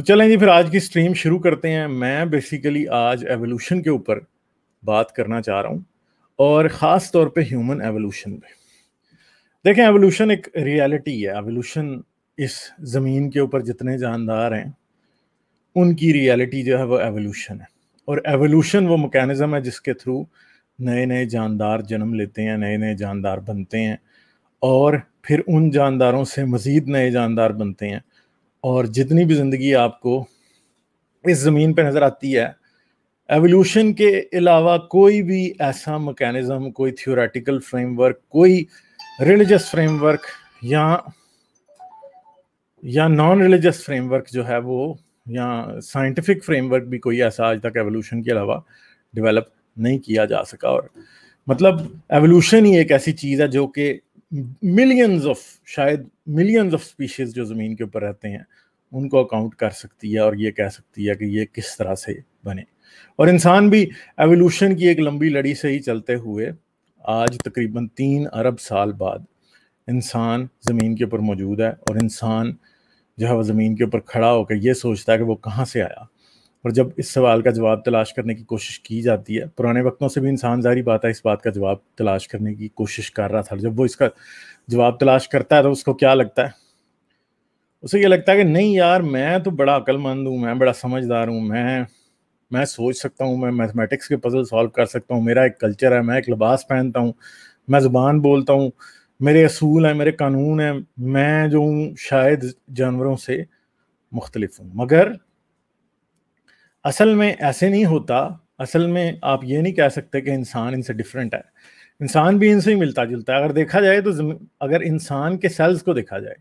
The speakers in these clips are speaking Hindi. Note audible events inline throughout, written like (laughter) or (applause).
तो चलें जी फिर आज की स्ट्रीम शुरू करते हैं मैं बेसिकली आज एवोल्यूशन के ऊपर बात करना चाह रहा हूँ और ख़ास तौर पे ह्यूमन एवोल्यूशन पे देखें एवोल्यूशन एक रियलिटी है एवोल्यूशन इस ज़मीन के ऊपर जितने जानदार हैं उनकी रियलिटी जो है वो एवोल्यूशन है और एवोल्यूशन वो मकैनिज़म है जिसके थ्रू नए नए जानदार जन्म लेते हैं नए नए जानदार बनते हैं और फिर उन जानदारों से मज़ीद नए जानदार बनते हैं और जितनी भी ज़िंदगी आपको इस ज़मीन पर नज़र आती है एवोल्यूशन के अलावा कोई भी ऐसा मकैनिज़म कोई थियोरेटिकल फ्रेमवर्क कोई रिलीजस फ्रेमवर्क या या नॉन रिलीजस फ्रेमवर्क जो है वो या साइंटिफिक फ्रेमवर्क भी कोई ऐसा आज तक एवोल्यूशन के अलावा डेवलप नहीं किया जा सका और मतलब एवोल्यूशन ही एक ऐसी चीज़ है जो कि मिलियंस ऑफ शायद मिलियंस ऑफ स्पीशीज जो ज़मीन के ऊपर रहते हैं उनको अकाउंट कर सकती है और ये कह सकती है कि ये किस तरह से बने और इंसान भी एवोल्यूशन की एक लंबी लड़ी से ही चलते हुए आज तकरीबन तीन अरब साल बाद इंसान ज़मीन के ऊपर मौजूद है और इंसान जो है वह ज़मीन के ऊपर खड़ा होकर ये सोचता है कि वो कहाँ से आया और जब इस सवाल का जवाब तलाश करने की कोशिश की जाती है पुराने वक्तों से भी इंसान जारी बात है इस बात का जवाब तलाश करने की कोशिश कर रहा था जब वो इसका जवाब तलाश करता है तो उसको क्या लगता है उसे ये लगता है कि नहीं यार मैं तो बड़ा अक्लमंद हूँ मैं बड़ा समझदार हूँ मैं मैं सोच सकता हूँ मैं मैथमेटिक्स के पजल सॉल्व कर सकता हूँ मेरा एक कल्चर है मैं एक लिबास पहनता हूँ मैं ज़ुबान बोलता हूँ मेरे असूल हैं मेरे कानून हैं मैं जो हूँ शायद जानवरों से मुख्तलिफ हूँ मगर असल में ऐसे नहीं होता असल में आप ये नहीं कह सकते कि इंसान इनसे डिफरेंट है इंसान भी इनसे ही मिलता जुलता है अगर देखा जाए तो अगर इंसान के सेल्स को देखा जाए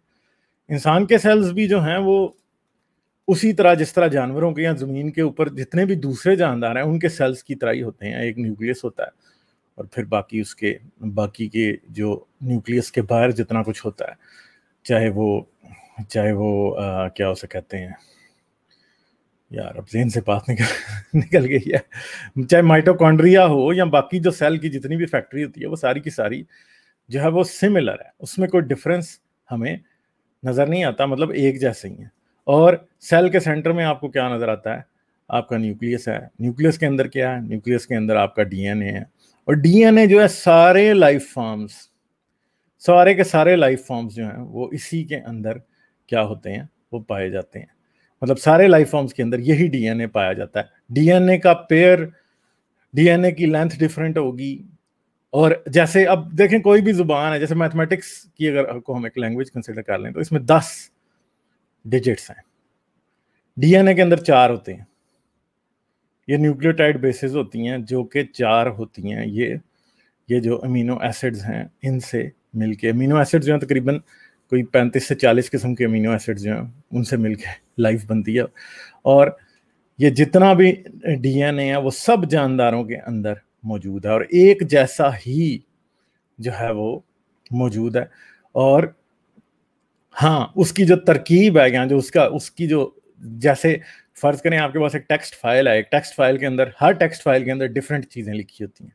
इंसान के सेल्स भी जो हैं वो उसी तरह जिस तरह जानवरों के या ज़मीन के ऊपर जितने भी दूसरे जानदार हैं उनके सेल्स की तरह ही होते हैं एक न्यूक्लियस होता है और फिर बाकी उसके बाकी के जो न्यूक्लियस के बाहर जितना कुछ होता है चाहे वो चाहे वो आ, क्या उसे कहते हैं यार अब जेन से बात निकल (laughs) निकल गई है चाहे माइटोकॉन्ड्रिया हो या बाकी जो सेल की जितनी भी फैक्ट्री होती है वो सारी की सारी जो है वो सिमिलर है उसमें कोई डिफरेंस हमें नज़र नहीं आता मतलब एक जैसे ही है और सेल के सेंटर में आपको क्या नज़र आता है आपका न्यूक्लियस है न्यूक्लियस के अंदर क्या है न्यूक्लियस के अंदर आपका डीएनए है और डीएनए जो है सारे लाइफ फॉर्म्स सारे के सारे लाइफ फॉर्म्स जो हैं वो इसी के अंदर क्या होते हैं वो पाए जाते हैं मतलब सारे लाइफ फॉर्म्स के अंदर यही डीएनए पाया जाता है डीएनए का पेयर डीएनए की लेंथ डिफरेंट होगी और जैसे अब देखें कोई भी जुबान है जैसे मैथमेटिक्स की अगर को हम एक लैंग्वेज कंसिडर कर लें तो इसमें दस डिजिट्स हैं डीएनए के अंदर चार होते हैं ये न्यूक्लियोटाइड बेसिस होती हैं जो कि चार होती हैं ये ये जो अमीनो एसिड्स हैं इनसे मिलके अमीनो एसिड्स जो हैं तकरीबन तो कोई पैंतीस से चालीस किस्म के अमीनो एसिड्स जो हैं उनसे के लाइफ बनती है और ये जितना भी डीएनए है वो सब जानदारों के अंदर मौजूद है और एक जैसा ही जो है वो मौजूद है और हाँ उसकी जो तरकीब है यहाँ जो उसका उसकी जो जैसे फ़र्ज़ करें आपके पास एक टेक्स्ट फाइल है एक टेक्स्ट फाइल के अंदर हर टेक्स्ट फाइल के अंदर डिफरेंट चीज़ें लिखी होती हैं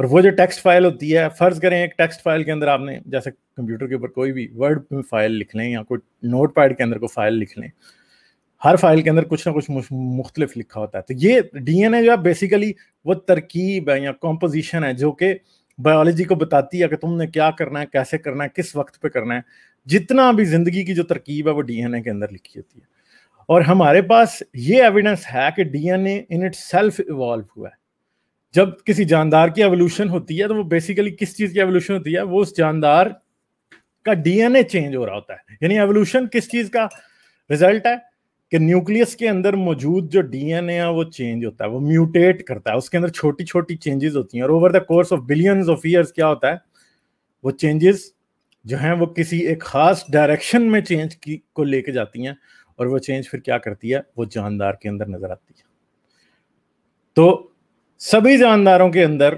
और वो जो टेक्स्ट फाइल होती है फर्ज करें एक टेक्स्ट फाइल के अंदर आपने जैसे कंप्यूटर के ऊपर कोई भी वर्ड में फाइल लिख लें या कोई नोट पैड के अंदर कोई फाइल लिख लें हर फाइल के अंदर कुछ ना कुछ मुख्तलिफ लिखा होता है तो ये डीएनए जो है बेसिकली वो तरकीब है या कॉम्पोजिशन है जो कि बायोलॉजी को बताती है कि तुमने क्या करना है कैसे करना है किस वक्त पे करना है जितना भी जिंदगी की जो तरकीब है वो डीएनए के अंदर लिखी होती है और हमारे पास ये एविडेंस है कि DNA in itself evolve हुआ है जब किसी जानदार की एवोल्यूशन होती है तो वो बेसिकली किस चीज की एवोल्यूशन होती है वो उस जानदार का डीएनए चेंज हो रहा होता है यानी एवोल्यूशन किस चीज का रिजल्ट है कि न्यूक्लियस के अंदर मौजूद जो डीएनए है वो चेंज होता है वो म्यूटेट करता है उसके अंदर छोटी छोटी चेंजेस होती हैं और over the course of billions of years क्या होता है वो चेंजेस जो हैं वो किसी एक खास डायरेक्शन में चेंज की को लेके जाती हैं और वो चेंज फिर क्या करती है वो जानदार के अंदर नजर आती है तो सभी जानदारों के अंदर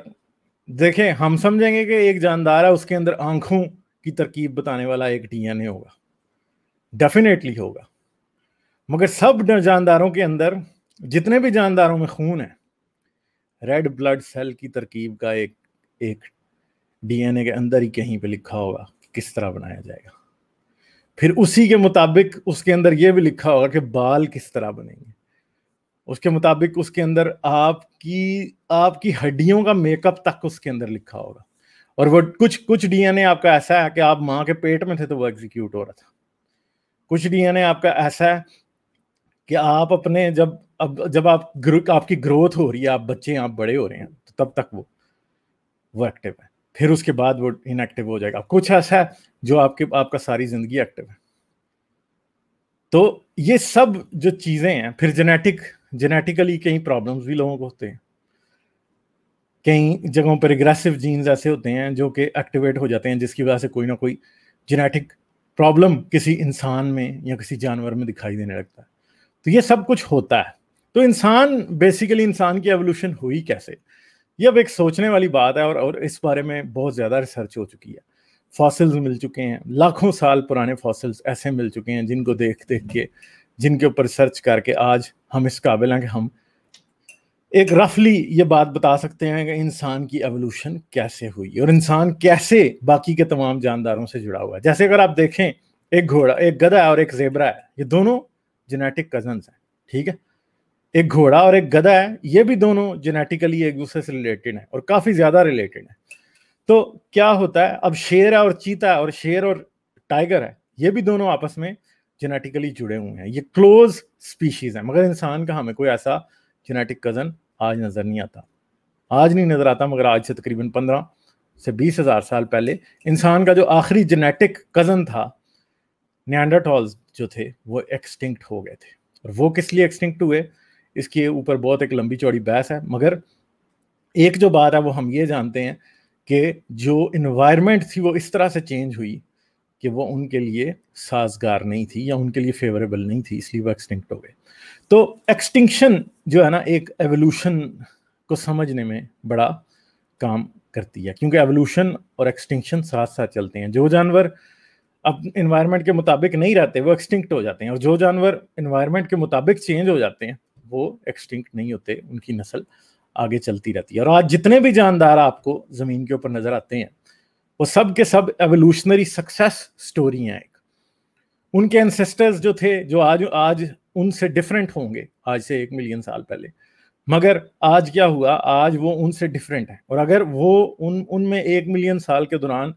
देखें हम समझेंगे कि एक जानदार है उसके अंदर आंखों की तरकीब बताने वाला एक डीएनए होगा डेफिनेटली होगा मगर सब जानदारों के अंदर जितने भी जानदारों में खून है रेड ब्लड सेल की तरकीब का एक एक डीएनए के अंदर ही कहीं पे लिखा होगा कि किस तरह बनाया जाएगा फिर उसी के मुताबिक उसके अंदर यह भी लिखा होगा कि बाल किस तरह बनेंगे उसके मुताबिक उसके अंदर आपकी आपकी हड्डियों का मेकअप तक उसके अंदर लिखा होगा और वो कुछ कुछ डीएनए आपका ऐसा है कि आप माँ के पेट में थे तो वो एग्जीक्यूट हो रहा था कुछ डीएनए आपका ऐसा है कि आप अपने जब अब जब आप ग्रो, आपकी ग्रोथ हो रही है आप बच्चे आप बड़े हो रहे हैं तो तब तक वो वो एक्टिव है फिर उसके बाद वो इनएक्टिव हो जाएगा कुछ ऐसा है जो आपके आपका सारी जिंदगी एक्टिव है तो ये सब जो चीज़ें हैं फिर जेनेटिक जेनेटिकली कई प्रॉब्लम्स भी लोगों को होते हैं कई जगहों पर एग्रेसिव जीन्स ऐसे होते हैं जो कि एक्टिवेट हो जाते हैं जिसकी वजह से कोई ना कोई जेनेटिक प्रॉब्लम किसी इंसान में या किसी जानवर में दिखाई देने लगता है तो ये सब कुछ होता है तो इंसान बेसिकली इंसान की एवोल्यूशन हुई कैसे ये अब एक सोचने वाली बात है और और इस बारे में बहुत ज़्यादा रिसर्च हो चुकी है फॉसिल्स मिल चुके हैं लाखों साल पुराने फॉसिल्स ऐसे मिल चुके हैं जिनको देख देख के जिनके ऊपर सर्च करके आज हम इस काबिल हैं कि हम एक रफली ये बात बता सकते हैं कि इंसान की एवोल्यूशन कैसे हुई और इंसान कैसे बाकी के तमाम जानदारों से जुड़ा हुआ है जैसे अगर आप देखें एक घोड़ा एक गधा और एक जेबरा है ये दोनों जेनेटिक कजन्स हैं ठीक है एक घोड़ा और एक गधा है ये भी दोनों जेनेटिकली एक दूसरे से रिलेटेड है और काफ़ी ज़्यादा रिलेटेड है तो क्या होता है अब शेर है और चीता है और शेर और टाइगर है ये भी दोनों आपस में जेनेटिकली जुड़े हुए हैं ये क्लोज स्पीशीज हैं मगर इंसान का हमें कोई ऐसा जेनेटिक कज़न आज नज़र नहीं आता आज नहीं नज़र आता मगर आज से तकरीबन पंद्रह से बीस हज़ार साल पहले इंसान का जो आखिरी जेनेटिक कज़न था नैंडाटॉल्स जो थे वो एक्सटिंक्ट हो गए थे और वो किस लिए एक्सटिंक्ट हुए इसके ऊपर बहुत एक लंबी चौड़ी बहस है मगर एक जो बात है वो हम ये जानते हैं कि जो इन्वायरमेंट थी वो इस तरह से चेंज हुई कि वो उनके लिए साजगार नहीं थी या उनके लिए फेवरेबल नहीं थी इसलिए वो एक्सटिंक्ट हो गए तो एक्सटिंक्शन जो है ना एक एवोल्यूशन को समझने में बड़ा काम करती है क्योंकि एवोल्यूशन और एक्सटिंक्शन साथ साथ चलते हैं जो जानवर अब इन्वायरमेंट के मुताबिक नहीं रहते वो एक्सटिंक्ट हो जाते हैं और जो जानवर इन्वायरमेंट के मुताबिक चेंज हो जाते हैं वो एक्सटिंक्ट नहीं होते उनकी नस्ल आगे चलती रहती है और आज जितने भी जानदार आपको ज़मीन के ऊपर नज़र आते हैं वो सब के सब एवोल्यूशनरी सक्सेस स्टोरी हैं एक उनके एंसेस्टर्स जो थे जो आज आज उनसे डिफरेंट होंगे आज से एक मिलियन साल पहले मगर आज क्या हुआ आज वो उनसे डिफरेंट है और अगर वो उन उनमें एक मिलियन साल के दौरान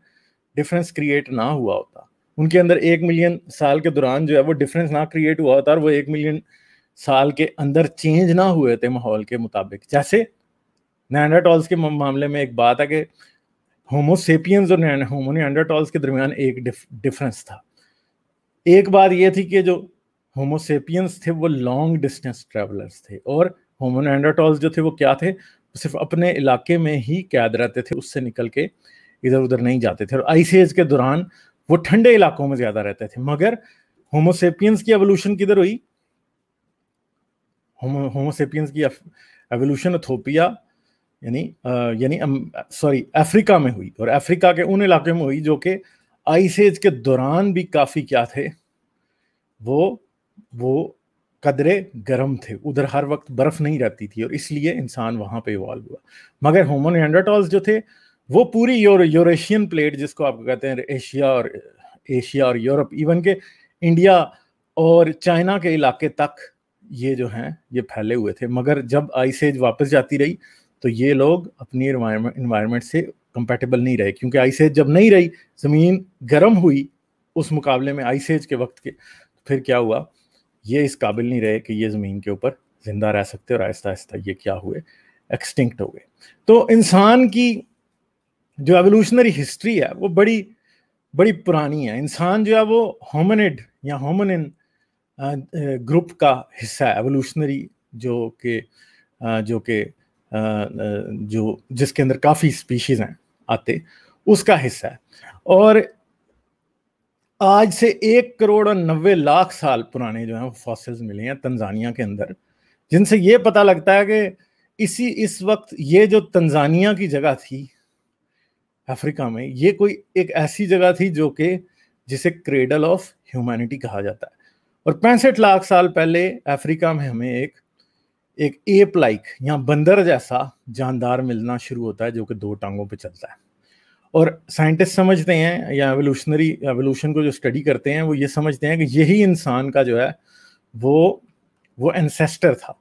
डिफरेंस क्रिएट ना हुआ होता उनके अंदर एक मिलियन साल के दौरान जो है वो डिफरेंस ना क्रिएट हुआ होता और वो एक मिलियन साल के अंदर चेंज ना हुए थे माहौल के मुताबिक जैसे नैंडाटॉल्स के मामले में एक बात है कि होमोसेपियंस और होमो नेंडरटॉल्स के दरमियान एक डिफरेंस था एक बात यह थी कि जो होमोसेपियंस थे वो लॉन्ग डिस्टेंस ट्रेवलर्स थे और होमो नेंडरटॉल्स जो थे वो क्या थे सिर्फ अपने इलाके में ही कैद रहते थे उससे निकल के इधर उधर नहीं जाते थे और आइस एज के दौरान वो ठंडे इलाकों में ज्यादा रहते थे मगर होमोसेपियंस की एवोल्यूशन किधर हुई होमोसेपियंस की एवोल्यूशन अथोपिया यानी यानी सॉरी अफ्रीका में हुई और अफ्रीका के उन इलाके में हुई जो कि आइस एज के दौरान भी काफ़ी क्या थे वो वो कदरे गर्म थे उधर हर वक्त बर्फ़ नहीं रहती थी और इसलिए इंसान वहाँ पे इवॉल्व हुआ मगर होमन एंडरटॉल्स जो थे वो पूरी यूर यूरेशियन प्लेट जिसको आप कहते हैं एशिया और एशिया और यूरोप इवन के इंडिया और चाइना के इलाके तक ये जो हैं ये फैले हुए थे मगर जब आइस एज वापस जाती रही तो ये लोग अपनी इन्वायरमेंट से कंपेटेबल नहीं रहे क्योंकि एज जब नहीं रही ज़मीन गर्म हुई उस मुकाबले में एज के वक्त के फिर क्या हुआ ये इस काबिल नहीं रहे कि ये ज़मीन के ऊपर ज़िंदा रह सकते और आहिस्ता आहिस्ता ये क्या हुए एक्सटिंक्ट हो गए तो इंसान की जो एवोल्यूशनरी हिस्ट्री है वो बड़ी बड़ी पुरानी है इंसान जो है वो होमनिड या होमनिन ग्रुप uh, uh, का हिस्सा है एवोल्यूशनरी जो के uh, जो के जो जिसके अंदर काफ़ी स्पीशीज़ हैं आते उसका हिस्सा है और आज से एक करोड़ और नब्बे लाख साल पुराने जो हैं फॉसिल्स मिले हैं तंजानिया के अंदर जिनसे ये पता लगता है कि इसी इस वक्त ये जो तंजानिया की जगह थी अफ्रीका में ये कोई एक ऐसी जगह थी जो कि जिसे क्रेडल ऑफ ह्यूमैनिटी कहा जाता है और पैंसठ लाख साल पहले अफ्रीका में हमें एक एक एप लाइक या बंदर जैसा जानदार मिलना शुरू होता है जो कि दो टांगों पे चलता है और साइंटिस्ट समझते हैं या एवोल्यूशनरी एवोल्यूशन को जो स्टडी करते हैं वो ये समझते हैं कि यही इंसान का जो है वो वो एनसेस्टर था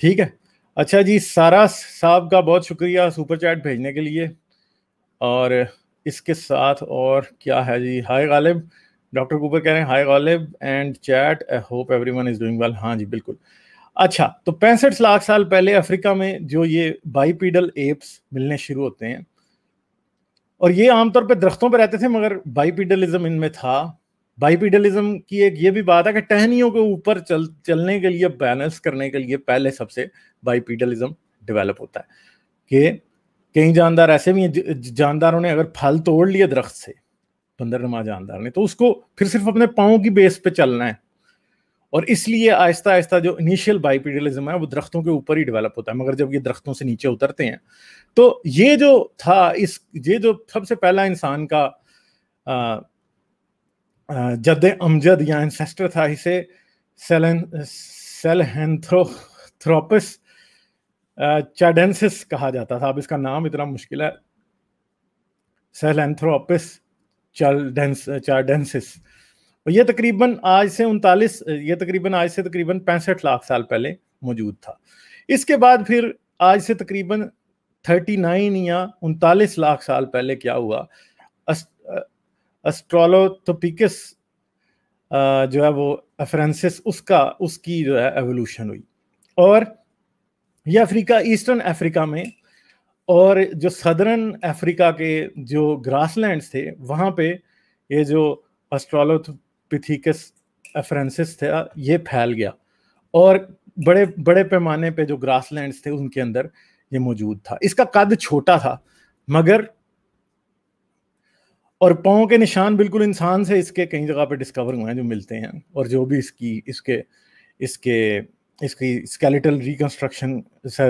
ठीक है अच्छा जी सारा साहब का बहुत शुक्रिया सुपर चैट भेजने के लिए और इसके साथ और क्या है जी हाय गालिब डॉक्टर कूपर कह रहे हैं hi Ghalib and chat I hope everyone is doing well हाँ जी बिल्कुल अच्छा तो पैंसठ लाख साल पहले अफ्रीका में जो ये बाईपीडल एप्स मिलने शुरू होते हैं और ये आमतौर पर दरख्तों पर रहते थे मगर बाईपीडलिज्म इनमें था बाईपीडलिज्म की एक ये भी बात है कि टहनियों के ऊपर चल चलने के लिए बैलेंस करने के लिए पहले सबसे बाईपीडलिज्म डेवलप होता है कि कई जानदार ऐसे भी हैं जानदारों ने अगर फल तोड़ लिए दरख्त से बंदरनमा जानदार ने तो उसको फिर सिर्फ अपने पाँव की बेस पे चलना है और इसलिए आहिस्ता आहिस्ता जो इनिशियल बाईपीडियलिज्म है वो दरख्तों के ऊपर ही डेवलप होता है मगर जब ये दरख्तों से नीचे उतरते हैं तो ये जो था इस ये जो सबसे पहला इंसान का जद अमजद या इंसेस्टर था इसे सेलन सेलहेंथ्रोथ्रोपस चैडेंसिस कहा जाता था अब इसका नाम इतना मुश्किल है सेलहेंथ्रोपिस चार्डेंसिस और ये तकरीबन आज से उनतालीस ये तकरीबन आज से तकरीबन पैंसठ लाख साल पहले मौजूद था इसके बाद फिर आज से तकरीबन नाइन या उनतालीस लाख साल पहले क्या हुआ अस्ट्रोलोथोपिकस जो है वो अफ्रेंसिस उसका उसकी जो है एवोल्यूशन हुई और ये अफ्रीका ईस्टर्न अफ्रीका में और जो सदर्न अफ्रीका के जो ग्रासलैंड्स थे वहाँ पे ये जो अस्ट्रोलोथ पिथिकस एफ्रेंसिस थे ये फैल गया और बड़े बड़े पैमाने पे जो ग्रास थे उनके अंदर ये मौजूद था इसका कद छोटा था मगर और पाँव के निशान बिल्कुल इंसान से इसके कई जगह पे डिस्कवर हुए हैं जो मिलते हैं और जो भी इसकी इसके इसके इसकी स्केलेटल रिकंस्ट्रक्शन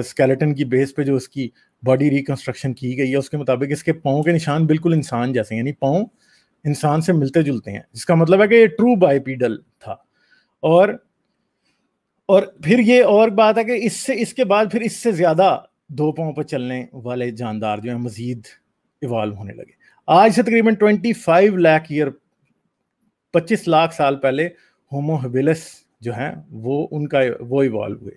स्केलेटन की बेस पे जो इसकी बॉडी रिकंस्ट्रक्शन की गई है उसके मुताबिक इसके पाँव के निशान बिल्कुल इंसान जैसे यानी पाँव इंसान से मिलते जुलते हैं जिसका मतलब है कि ये ट्रू बाइपीडल था और और फिर ये और बात है कि इससे इसके बाद फिर इससे ज़्यादा दो पाँव पर चलने वाले जानदार जो हैं मज़ीद इवाल्व होने लगे आज से तकरीबन 25 लाख ईयर 25 लाख साल पहले होमोहबिलस जो हैं वो उनका वो इवॉल्व हुए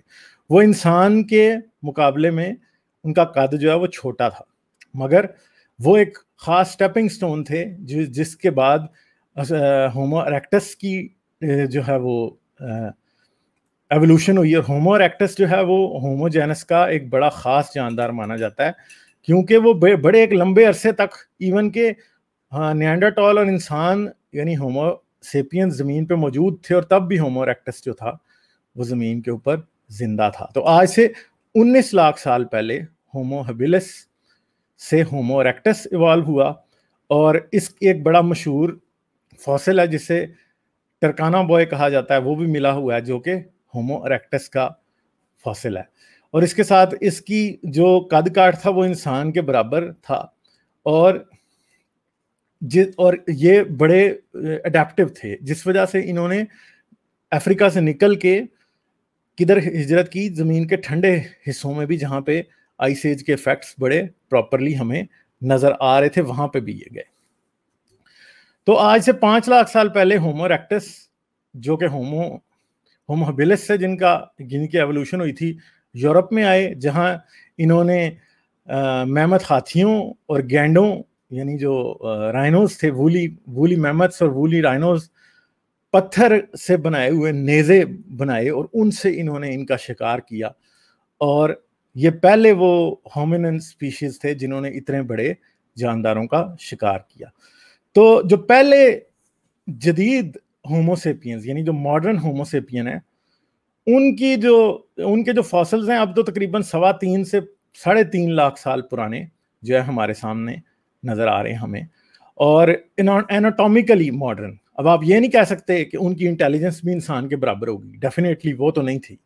वो इंसान के मुकाबले में उनका कद जो है वो छोटा था मगर वो एक ख़ास स्टेपिंग स्टोन थे जि, जिसके बाद होमो एरेक्टस की जो है वो एवोल्यूशन हुई और होमो एरेक्टस जो है वो होमोजेनस का एक बड़ा ख़ास जानदार माना जाता है क्योंकि वो बड़े एक लंबे अरसे तक इवन के नैंडाटॉल और इंसान यानी होमो सेपियन ज़मीन पे मौजूद थे और तब भी होमो एरेक्टस जो था वो ज़मीन के ऊपर जिंदा था तो आज से 19 लाख साल पहले होमो हबिलस से होमो इरेक्टस इवाल्व हुआ और इस एक बड़ा मशहूर फॉसिल है जिसे टर्काना बॉय कहा जाता है वो भी मिला हुआ है जो कि होमो इरेक्टस का फॉसिल है और इसके साथ इसकी जो कद काठ था वो इंसान के बराबर था और जि और ये बड़े अडेप्टिव थे जिस वजह से इन्होंने अफ्रीका से निकल के किधर हिजरत की ज़मीन के ठंडे हिस्सों में भी जहाँ पे आइस एज के इफेक्ट्स बड़े प्रॉपरली हमें नजर आ रहे थे वहां पे भी ये गए तो आज से पांच लाख साल पहले होमो रेक्टस जो कि होमो होमोबिलस से जिनका जिनकी एवोल्यूशन हुई थी यूरोप में आए जहां इन्होंने मेमत हाथियों और गेंडों यानी जो राइनोस थे वूली वूली मेमथ्स और वूली राइनोस पत्थर से बनाए हुए नेज़े बनाए और उनसे इन्होंने इनका शिकार किया और ये पहले वो होमिन स्पीशीज थे जिन्होंने इतने बड़े जानदारों का शिकार किया तो जो पहले जदीद होमोसेपियंस यानी जो मॉडर्न होमोसेपियन है उनकी जो उनके जो फॉसल्स हैं अब तो तकरीबन सवा तीन से साढ़े तीन लाख साल पुराने जो है हमारे सामने नज़र आ रहे हैं हमें और एनाटॉमिकली मॉडर्न अब आप ये नहीं कह सकते कि उनकी इंटेलिजेंस भी इंसान के बराबर होगी डेफिनेटली वो तो नहीं थी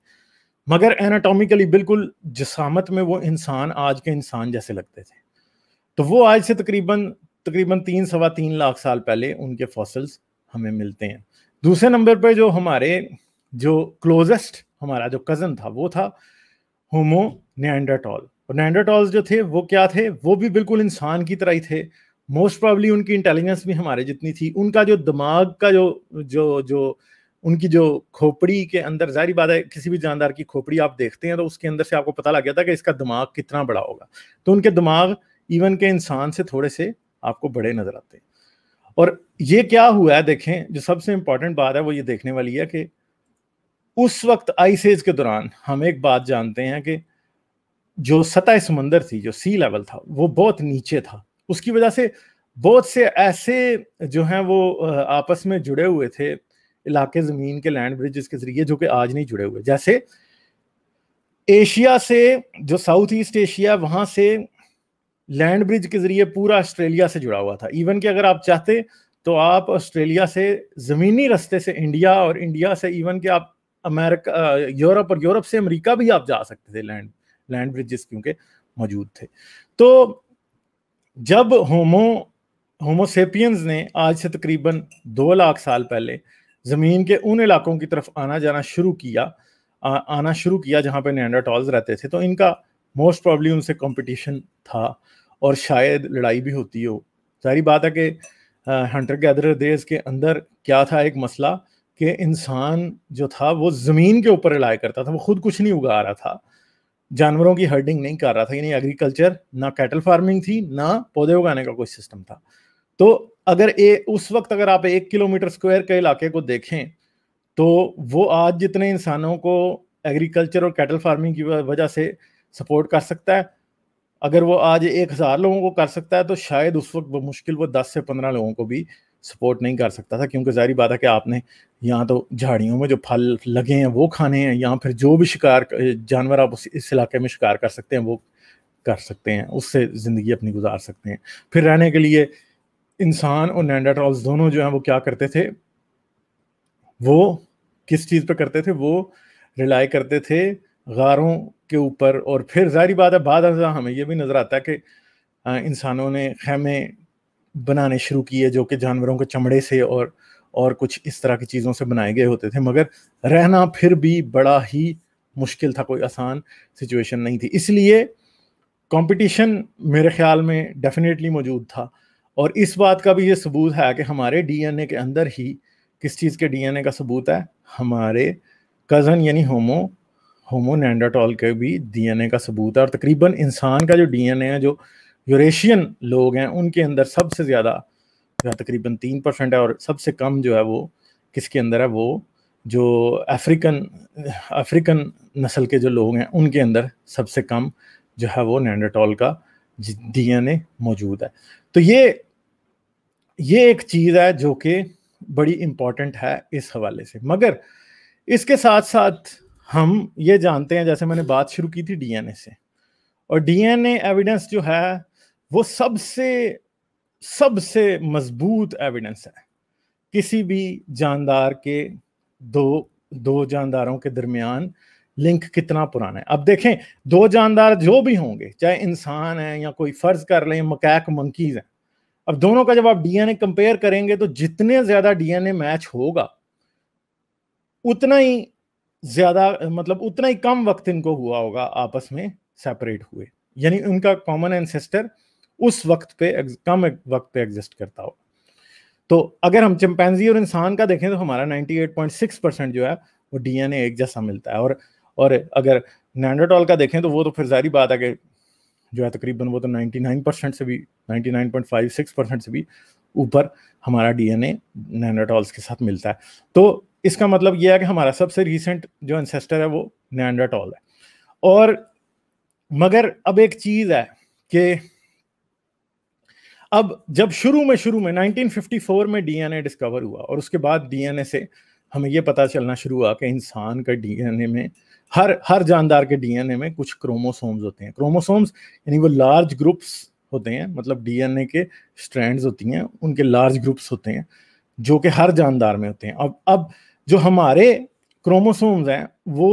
मगर एनाटॉमिकली बिल्कुल जसामत में वो इंसान आज के इंसान जैसे लगते थे तो वो आज से तकरीबन तकरीबन तीन सवा तीन लाख साल पहले उनके फॉसल्स हमें मिलते हैं दूसरे नंबर पर जो हमारे जो क्लोजेस्ट हमारा जो कज़न था वो था होमो नैंडाटॉल और नैंडाटॉल्स जो थे वो क्या थे वो भी बिल्कुल इंसान की तरह ही थे मोस्ट प्रॉब्ली उनकी इंटेलिजेंस भी हमारे जितनी थी उनका जो दिमाग का जो जो जो उनकी जो खोपड़ी के अंदर जारी बात है किसी भी जानदार की खोपड़ी आप देखते हैं तो उसके अंदर से आपको पता लग गया था कि इसका दिमाग कितना बड़ा होगा तो उनके दिमाग इवन के इंसान से थोड़े से आपको बड़े नजर आते हैं और ये क्या हुआ है देखें जो सबसे इंपॉर्टेंट बात है वो ये देखने वाली है कि उस वक्त आइस एज के दौरान हम एक बात जानते हैं कि जो सतह समंदर थी जो सी लेवल था वो बहुत नीचे था उसकी वजह से बहुत से ऐसे जो हैं वो आपस में जुड़े हुए थे इलाके ज़मीन के लैंड ब्रिजेस के ज़रिए जो कि आज नहीं जुड़े हुए जैसे एशिया से जो साउथ ईस्ट एशिया वहां से लैंड ब्रिज के ज़रिए पूरा ऑस्ट्रेलिया से जुड़ा हुआ था इवन कि अगर आप चाहते तो आप ऑस्ट्रेलिया से ज़मीनी रास्ते से इंडिया और इंडिया से इवन कि आप अमेरिका यूरोप और यूरोप से अमेरिका भी आप जा सकते थे लैंड लैंड ब्रिजेस क्योंकि मौजूद थे तो जब होमो होमोसेपियंस ने आज से तकरीबन दो लाख साल पहले ज़मीन के उन इलाकों की तरफ आना जाना शुरू किया आ, आना शुरू किया जहाँ पे टॉल्स रहते थे तो इनका मोस्ट प्रॉब्ली उनसे कंपटीशन था और शायद लड़ाई भी होती हो सारी बात है कि हंटर गैदर देश के अंदर क्या था एक मसला कि इंसान जो था वो ज़मीन के ऊपर रिलाय करता था वो खुद कुछ नहीं उगा रहा था जानवरों की हर्डिंग नहीं कर रहा था यानी एग्रीकल्चर ना कैटल फार्मिंग थी ना पौधे उगाने का कोई सिस्टम था तो अगर ए, उस वक्त अगर आप एक किलोमीटर स्क्वायर के इलाके को देखें तो वो आज जितने इंसानों को एग्रीकल्चर और कैटल फार्मिंग की वजह से सपोर्ट कर सकता है अगर वो आज एक हज़ार लोगों को कर सकता है तो शायद उस वक्त वो मुश्किल वो दस से पंद्रह लोगों को भी सपोर्ट नहीं कर सकता था क्योंकि जारी बात है कि आपने यहाँ तो झाड़ियों में जो फल लगे हैं वो खाने हैं या फिर जो भी शिकार जानवर आप उस इस इलाके में शिकार कर सकते हैं वो कर सकते हैं उससे ज़िंदगी अपनी गुजार सकते हैं फिर रहने के लिए इंसान और नैंडाट्रॉल्स दोनों जो हैं वो क्या करते थे वो किस चीज़ पर करते थे वो रिलाई करते थे गारों के ऊपर और फिर जारी बात है बाद हमें ये भी नज़र आता है कि इंसानों ने खेमे बनाने शुरू किए जो कि जानवरों के चमड़े से और और कुछ इस तरह की चीज़ों से बनाए गए होते थे मगर रहना फिर भी बड़ा ही मुश्किल था कोई आसान सिचुएशन नहीं थी इसलिए कंपटीशन मेरे ख्याल में डेफिनेटली मौजूद था और इस बात का भी ये सबूत है कि हमारे डीएनए के अंदर ही किस चीज़ के डीएनए का सबूत है हमारे कज़न यानी होमो होमो नैंडाटॉल के भी डीएनए का सबूत है और तकरीबन इंसान का जो डीएनए है जो यूरेशियन लोग हैं उनके अंदर सबसे ज़्यादा जो है तकरीबन तीन परसेंट है और सबसे कम जो है वो किसके अंदर है वो जो अफ्रीकन अफ्रीकन नस्ल के जो लोग हैं उनके अंदर सबसे कम जो है वो नैंडाटॉल का डीएनए मौजूद है तो ये ये एक चीज़ है जो कि बड़ी इम्पॉर्टेंट है इस हवाले से मगर इसके साथ साथ हम ये जानते हैं जैसे मैंने बात शुरू की थी डीएनए से और डीएनए एविडेंस जो है वो सबसे सबसे मजबूत एविडेंस है किसी भी जानदार के दो दो जानदारों के दरमियान लिंक कितना पुराना है अब देखें दो जानदार जो भी होंगे चाहे इंसान है या कोई फर्ज कर लें मकैक मंकीज हैं अब दोनों का जब आप डीएनए कंपेयर करेंगे तो जितने ज्यादा डीएनए मैच होगा उतना ही ज्यादा मतलब उतना ही कम वक्त इनको हुआ होगा आपस में सेपरेट हुए यानी उनका कॉमन एंसेस्टर उस वक्त पे कम वक्त पे एग्जिस्ट करता हो तो अगर हम चिंपैंजी और इंसान का देखें तो हमारा 98.6 परसेंट जो है वो डीएनए एक जैसा मिलता है और और अगर नैंडोटॉल का देखें तो वो तो फिर जारी बात है कि जो है तकरीबन वो तो 99 परसेंट से भी 99.56 परसेंट से भी ऊपर हमारा डीएनए नैंडाटॉल्स के साथ मिलता है तो इसका मतलब यह है कि हमारा सबसे रिसेंट जो एंसेस्टर है वो नैंडाटॉल है और मगर अब एक चीज़ है कि अब जब शुरू में शुरू में 1954 में डीएनए डिस्कवर हुआ और उसके बाद डीएनए से हमें यह पता चलना शुरू हुआ कि इंसान का डीएनए में हर हर जानदार के डीएनए में कुछ क्रोमोसोम्स होते हैं क्रोमोसोम्स यानी वो लार्ज ग्रुप्स होते हैं मतलब डीएनए के स्ट्रैंड्स होती हैं उनके लार्ज ग्रुप्स होते हैं जो कि हर जानदार में होते हैं अब अब जो हमारे क्रोमोसोम्स हैं वो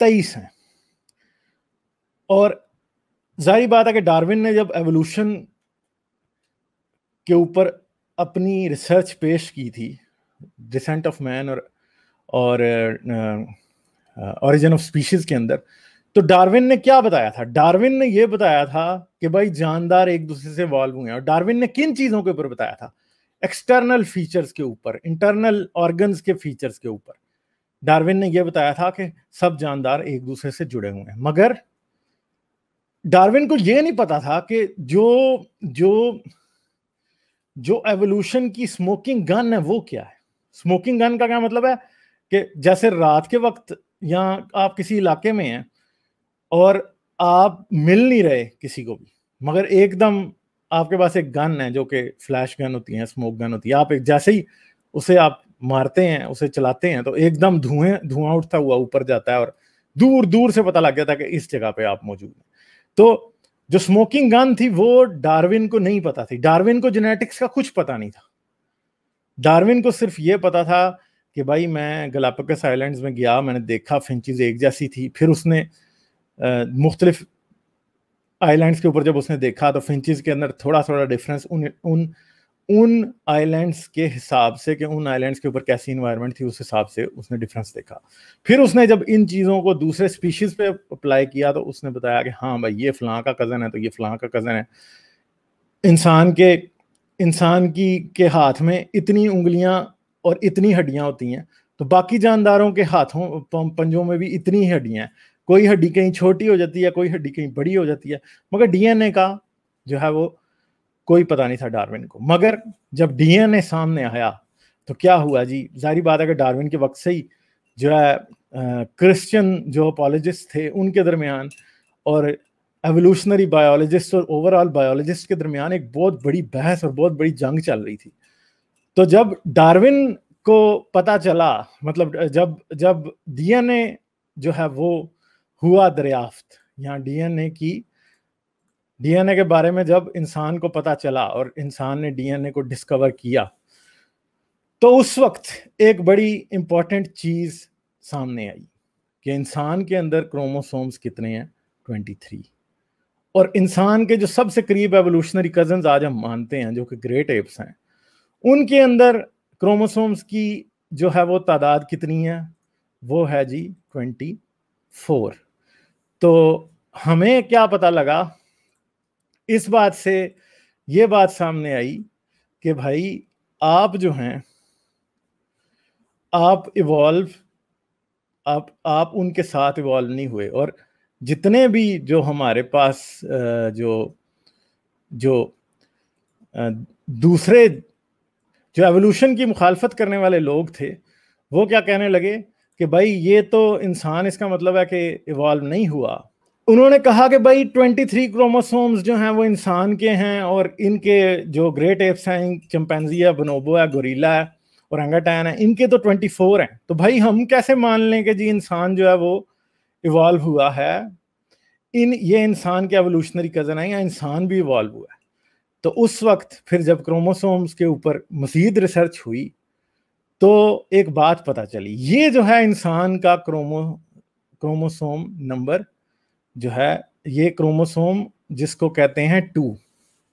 तेईस हैं और जाहिर बात है कि डार्विन ने जब एवोल्यूशन के ऊपर अपनी रिसर्च पेश की थी डिसेंट ऑफ मैन और और ओरिजिन ऑफ स्पीशीज के अंदर तो डार्विन ने क्या बताया था डार्विन ने यह बताया था कि भाई जानदार एक दूसरे से इवॉल्व हुए हैं और डार्विन ने किन चीजों के ऊपर बताया था एक्सटर्नल फीचर्स के ऊपर इंटरनल ऑर्गन्स के फीचर्स के ऊपर डार्विन ने यह बताया था कि सब जानदार एक दूसरे से जुड़े हुए हैं मगर डार्विन को यह नहीं पता था कि जो जो जो एवोल्यूशन की स्मोकिंग गन है वो क्या है स्मोकिंग गन का क्या मतलब है कि जैसे रात के वक्त या आप किसी इलाके में हैं और आप मिल नहीं रहे किसी को भी मगर एकदम आपके पास एक गन है जो कि फ्लैश गन होती है स्मोक गन होती है आप एक जैसे ही उसे आप मारते हैं उसे चलाते हैं तो एकदम धुएं धुआं उठता हुआ ऊपर जाता है और दूर दूर से पता लग गया था कि इस जगह पे आप मौजूद हैं तो जो स्मोकिंग गन थी वो डार्विन को नहीं पता थी डार्विन को जेनेटिक्स का कुछ पता नहीं था डार्विन को सिर्फ ये पता था कि भाई मैं गलापकस आइलैंड्स में गया मैंने देखा फिंचज़ एक जैसी थी फिर उसने मुख्तलिफ आइलैंड्स के ऊपर जब उसने देखा तो फिंचज़ के अंदर थोड़ा थोड़ा डिफरेंस उन उन उन आइलैंड्स के हिसाब से कि उन आइलैंड्स के ऊपर कैसी इन्वायरमेंट थी उस हिसाब से उसने डिफरेंस देखा फिर उसने जब इन चीज़ों को दूसरे स्पीशीज़ पे अप्लाई किया तो उसने बताया कि हाँ भाई ये फ़लाँ का कज़न है तो ये फ़लाँ का कज़न है इंसान के इंसान की के हाथ में इतनी उंगलियां और इतनी हड्डियाँ होती हैं तो बाकी जानदारों के हाथों पंजों में भी इतनी ही हड्डियां हैं कोई हड्डी कहीं छोटी हो जाती है कोई हड्डी कहीं बड़ी हो जाती है मगर डीएनए का जो है वो कोई पता नहीं था डार्विन को मगर जब डीएनए सामने आया तो क्या हुआ जी जारी बात है कि डार्विन के वक्त से ही जो है क्रिश्चियन जो अपोलॉजिस्ट थे उनके दरमियान और एवोल्यूशनरी बायोलॉजिस्ट और ओवरऑल बायोलॉजिस्ट के दरमियान एक बहुत बड़ी बहस और बहुत बड़ी जंग चल रही थी तो जब डार्विन को पता चला मतलब जब जब डीएनए जो है वो हुआ दरियाफ्त यहाँ डीएनए की डीएनए के बारे में जब इंसान को पता चला और इंसान ने डीएनए को डिस्कवर किया तो उस वक्त एक बड़ी इम्पॉर्टेंट चीज़ सामने आई कि इंसान के अंदर क्रोमोसोम्स कितने हैं 23 और इंसान के जो सबसे करीब एवोल्यूशनरी कजन आज हम मानते हैं जो कि ग्रेट एप्स हैं उनके अंदर क्रोमोसोम्स की जो है वो तादाद कितनी है वो है जी ट्वेंटी फोर तो हमें क्या पता लगा इस बात से ये बात सामने आई कि भाई आप जो हैं आप इवॉल्व आप आप उनके साथ इवॉल्व नहीं हुए और जितने भी जो हमारे पास जो जो दूसरे जो एवोल्यूशन की मुखालफत करने वाले लोग थे वो क्या कहने लगे कि भाई ये तो इंसान इसका मतलब है कि इवॉल्व नहीं हुआ उन्होंने कहा कि भाई 23 क्रोमोसोम्स जो हैं वो इंसान के हैं और इनके जो ग्रेट एप्स हैं चम्पेंजी है बनोबो है गोरीला है और अंगाटैन है इनके तो 24 हैं तो भाई हम कैसे मान लें कि जी इंसान जो है वो इवॉल्व हुआ है इन ये इंसान के एवोल्यूशनरी कज़न है या इंसान भी इवॉल्व हुआ है तो उस वक्त फिर जब क्रोमोसोम्स के ऊपर मजीद रिसर्च हुई तो एक बात पता चली ये जो है इंसान का क्रोमो क्रोमोसोम नंबर जो है ये क्रोमोसोम जिसको कहते हैं टू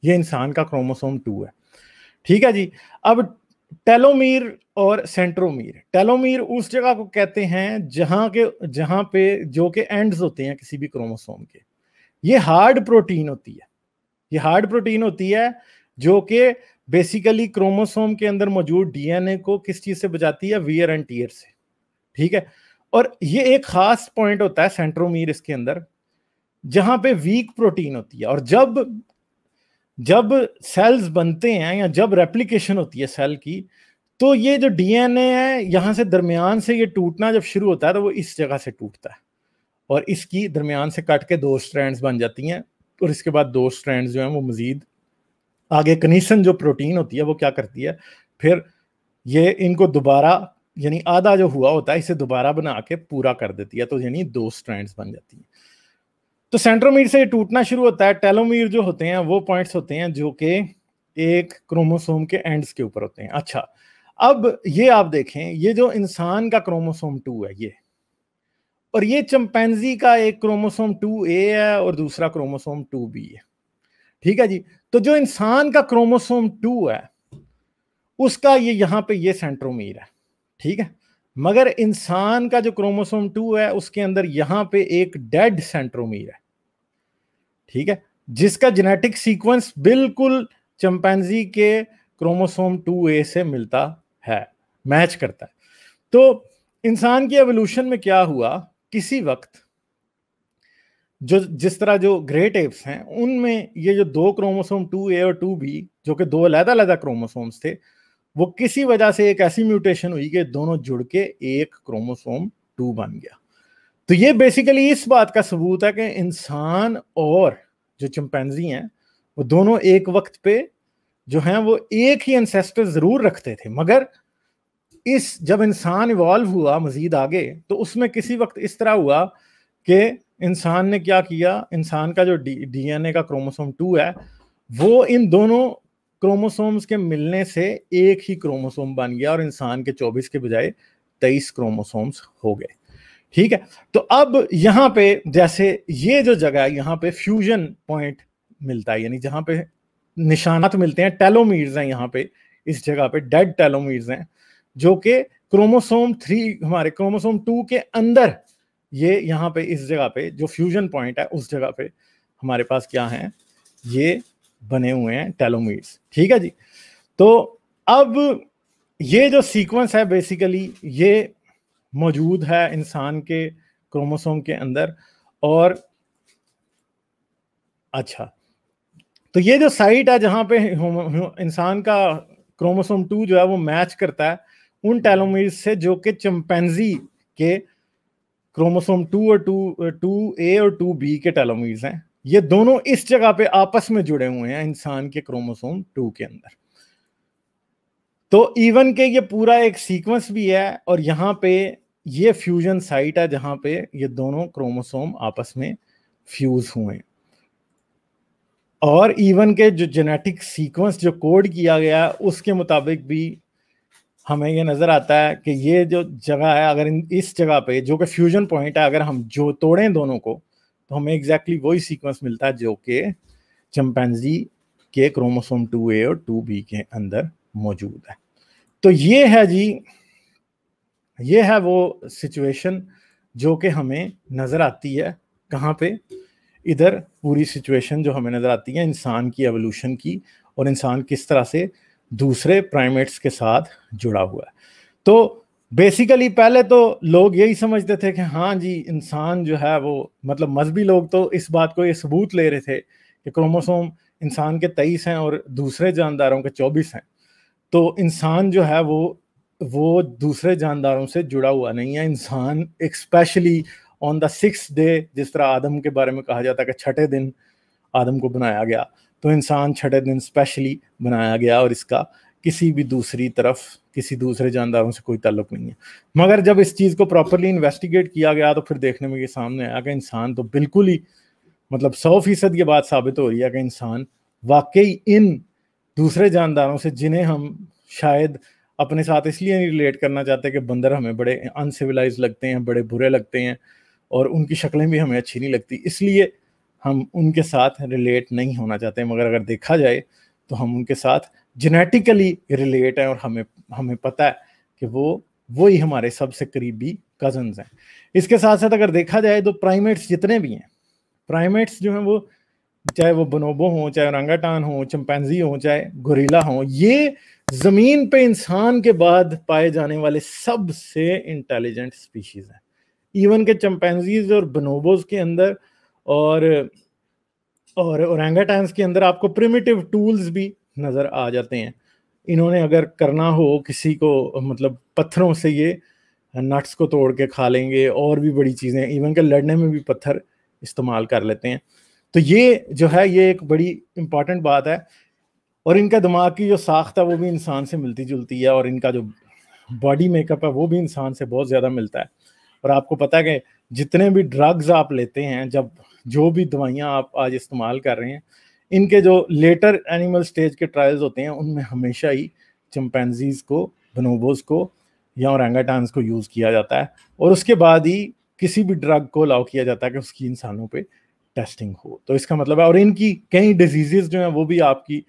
ये इंसान का क्रोमोसोम टू है ठीक है जी अब टेलोमीर और सेंट्रोमीर टेलोमीर उस जगह को कहते हैं जहाँ के जहाँ पे जो के एंड्स होते हैं किसी भी क्रोमोसोम के ये हार्ड प्रोटीन होती है ये हार्ड प्रोटीन होती है जो कि बेसिकली क्रोमोसोम के अंदर मौजूद डीएनए को किस चीज से बचाती है वियर एंड टीयर से ठीक है और ये एक खास पॉइंट होता है सेंट्रोमीर इसके अंदर जहां पे वीक प्रोटीन होती है और जब जब सेल्स बनते हैं या जब रेप्लिकेशन होती है सेल की तो ये जो डीएनए है यहाँ से दरमियान से ये टूटना जब शुरू होता है तो वो इस जगह से टूटता है और इसकी दरमियान से कट के दो स्ट्रैंड्स बन जाती हैं और इसके बाद दो स्ट्रैंड जो हैं वो मज़ीद आगे कनीसन जो प्रोटीन होती है वो क्या करती है फिर ये इनको दोबारा यानी आधा जो हुआ होता है इसे दोबारा बना के पूरा कर देती है तो यानी दो स्ट्रैंड बन जाती हैं तो सेंट्रोमीर से टूटना शुरू होता है टेलोमीर जो होते हैं वो पॉइंट्स होते हैं जो कि एक क्रोमोसोम के एंड्स के ऊपर होते हैं अच्छा अब ये आप देखें ये जो इंसान का क्रोमोसोम टू है ये और ये चंपैनजी का एक क्रोमोसोम टू ए है और दूसरा क्रोमोसोम टू बी है ठीक है जी तो जो इंसान का क्रोमोसोम टू है उसका ये यहाँ पे ये सेंट्रोमीर है ठीक है मगर इंसान का जो क्रोमोसोम टू है उसके अंदर यहाँ पे एक डेड सेंट्रोमीर है ठीक है जिसका जेनेटिक सीक्वेंस बिल्कुल चंपैनजी के क्रोमोसोम टू ए से मिलता है मैच करता है तो इंसान की एवोल्यूशन में क्या हुआ किसी वक्त जो जिस तरह जो ग्रेट एप्स हैं उनमें ये जो दो क्रोमोसोम टू ए और टू बी जो कि दो अलहदा अलहदा क्रोमोसोम्स थे वो किसी वजह से एक ऐसी म्यूटेशन हुई कि दोनों जुड़ के एक क्रोमोसोम टू बन गया तो ये बेसिकली इस बात का सबूत है कि इंसान और जो चिंपैनजी हैं वो दोनों एक वक्त पे जो हैं वो एक ही एंसेस्टर जरूर रखते थे मगर इस जब इंसान इवॉल्व हुआ मजीद आगे तो उसमें किसी वक्त इस तरह हुआ कि इंसान ने क्या किया इंसान का जो डीएनए का क्रोमोसोम टू है वो इन दोनों क्रोमोसोम्स के मिलने से एक ही क्रोमोसोम बन गया और इंसान के 24 के बजाय 23 क्रोमोसोम्स हो गए ठीक है तो अब यहाँ पे जैसे ये जो जगह है यहाँ पे फ्यूजन पॉइंट मिलता है यानी जहाँ पे निशानात मिलते हैं टेलोमीर्स हैं यहाँ पे इस जगह पे डेड टेलोमीर्स हैं जो कि क्रोमोसोम थ्री हमारे क्रोमोसोम टू के अंदर ये यहाँ पे इस जगह पे जो फ्यूजन पॉइंट है उस जगह पे हमारे पास क्या है ये बने हुए हैं टेलोमीट्स ठीक है जी तो अब ये जो सीक्वेंस है बेसिकली ये मौजूद है इंसान के क्रोमोसोम के अंदर और अच्छा तो ये जो साइट है जहाँ पे इंसान का क्रोमोसोम टू जो है वो मैच करता है उन टेलोमीर से जो कि चिंपैंजी के क्रोमोसोम टू और टू टू ए और टू बी के टेलोमीर हैं ये दोनों इस जगह पे आपस में जुड़े हुए हैं इंसान के क्रोमोसोम टू के अंदर तो इवन के ये पूरा एक सीक्वेंस भी है और यहाँ पे ये फ्यूजन साइट है जहां पे ये दोनों क्रोमोसोम आपस में फ्यूज हुए और इवन के जो जेनेटिक सीक्वेंस जो कोड किया गया उसके मुताबिक भी हमें ये नजर आता है कि ये जो जगह है अगर इस जगह पे जो कि फ्यूजन पॉइंट है अगर हम जो तोड़ें दोनों को तो हमें एग्जैक्टली exactly वही सीक्वेंस मिलता है जो कि चम्पैनजी के क्रोमोसोम टू ए और टू बी के अंदर मौजूद है तो ये है जी ये है वो सिचुएशन जो कि हमें नज़र आती है कहाँ पे इधर पूरी सिचुएशन जो हमें नज़र आती है इंसान की एवोल्यूशन की और इंसान किस तरह से दूसरे प्राइमेट्स के साथ जुड़ा हुआ है तो बेसिकली पहले तो लोग यही समझते थे कि हाँ जी इंसान जो है वो मतलब मजहबी लोग तो इस बात को ये सबूत ले रहे थे कि क्रोमोसोम इंसान के तेईस हैं और दूसरे जानदारों के चौबीस हैं तो इंसान जो है वो वो दूसरे जानदारों से जुड़ा हुआ नहीं है इंसान एक specially on the six day जिस तरह आदम के बारे में कहा जाता है कि छठे दिन आदम को बनाया गया तो इंसान छठे दिन स्पेशली बनाया गया और इसका किसी भी दूसरी तरफ किसी दूसरे जानदारों से कोई ताल्लुक नहीं है मगर जब इस चीज़ को प्रॉपरली इन्वेस्टिगेट किया गया तो फिर देखने में ये सामने आया कि इंसान तो बिल्कुल ही मतलब सौ फीसद ये बात साबित हो रही है कि इंसान वाकई इन दूसरे जानदारों से जिन्हें हम शायद अपने साथ इसलिए नहीं रिलेट करना चाहते कि बंदर हमें बड़े अनसिविलाइज लगते हैं बड़े बुरे लगते हैं और उनकी शक्लें भी हमें अच्छी नहीं लगती इसलिए हम उनके साथ रिलेट नहीं होना चाहते मगर अगर देखा जाए तो हम उनके साथ जेनेटिकली रिलेट हैं और हमें हमें पता है कि वो वही हमारे सबसे करीबी कजन्स हैं इसके साथ साथ अगर देखा जाए तो प्राइमेट्स जितने भी हैं प्राइमेट्स जो हैं वो चाहे वो बनोबो हों चाहे रंगाटान हों चंपैंजी हों चाहे गोरीला हों ये ज़मीन पे इंसान के बाद पाए जाने वाले सबसे इंटेलिजेंट स्पीशीज़ हैं इवन के चंपैंजीज और बनोबोज के अंदर और और औरंगा टाइम्स के अंदर आपको प्रिमिटिव टूल्स भी नज़र आ जाते हैं इन्होंने अगर करना हो किसी को मतलब पत्थरों से ये नट्स को तोड़ के खा लेंगे और भी बड़ी चीज़ें इवन के लड़ने में भी पत्थर इस्तेमाल कर लेते हैं तो ये जो है ये एक बड़ी इम्पॉर्टेंट बात है और इनका दिमाग की जो साख्त है वो भी इंसान से मिलती जुलती है और इनका जो बॉडी मेकअप है वो भी इंसान से बहुत ज़्यादा मिलता है और आपको पता है कि जितने भी ड्रग्स आप लेते हैं जब जो भी दवाइयाँ आप आज इस्तेमाल कर रहे हैं इनके जो लेटर एनिमल स्टेज के ट्रायल्स होते हैं उनमें हमेशा ही चम्पैनजीज को बनोबोज को या औरंगाटांस को यूज़ किया जाता है और उसके बाद ही किसी भी ड्रग को अलाउ किया जाता है कि उसकी इंसानों पे टेस्टिंग हो तो इसका मतलब है और इनकी कई डिजीज़ जो हैं वो भी आपकी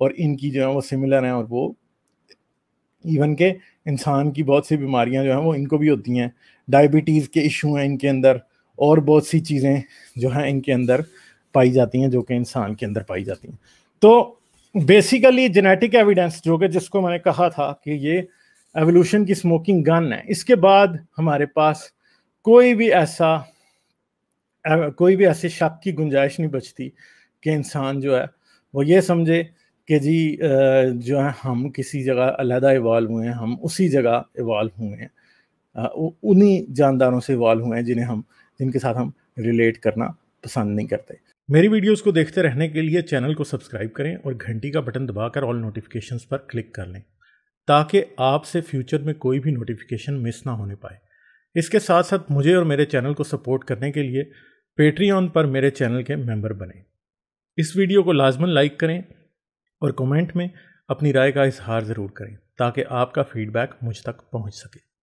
और इनकी जो है वो सिमिलर हैं और वो इवन के इंसान की बहुत सी बीमारियां जो हैं वो इनको भी होती हैं डायबिटीज़ के इशू हैं इनके अंदर और बहुत सी चीज़ें जो हैं इनके अंदर पाई जाती हैं जो कि इंसान के अंदर पाई जाती हैं तो बेसिकली जेनेटिक एविडेंस जो कि जिसको मैंने कहा था कि ये एवोल्यूशन की स्मोकिंग गन है इसके बाद हमारे पास कोई भी ऐसा कोई भी ऐसे शक की गुंजाइश नहीं बचती कि इंसान जो है वो ये समझे कि जी जो है हम किसी जगह अलहदा इवाल्व हुए हैं हम उसी जगह इवाल्व हुए हैं उन्हीं जानदारों से इवाल्व हुए हैं जिन्हें हम जिनके साथ हम रिलेट करना पसंद नहीं करते मेरी वीडियोस को देखते रहने के लिए चैनल को सब्सक्राइब करें और घंटी का बटन दबाकर ऑल नोटिफिकेशंस पर क्लिक कर लें ताकि आपसे फ्यूचर में कोई भी नोटिफिकेशन मिस ना होने पाए इसके साथ साथ मुझे और मेरे चैनल को सपोर्ट करने के लिए पेट्रियन पर मेरे चैनल के मेंबर बने इस वीडियो को लाजमन लाइक करें और कमेंट में अपनी राय का इजहार ज़रूर करें ताकि आपका फीडबैक मुझ तक पहुंच सके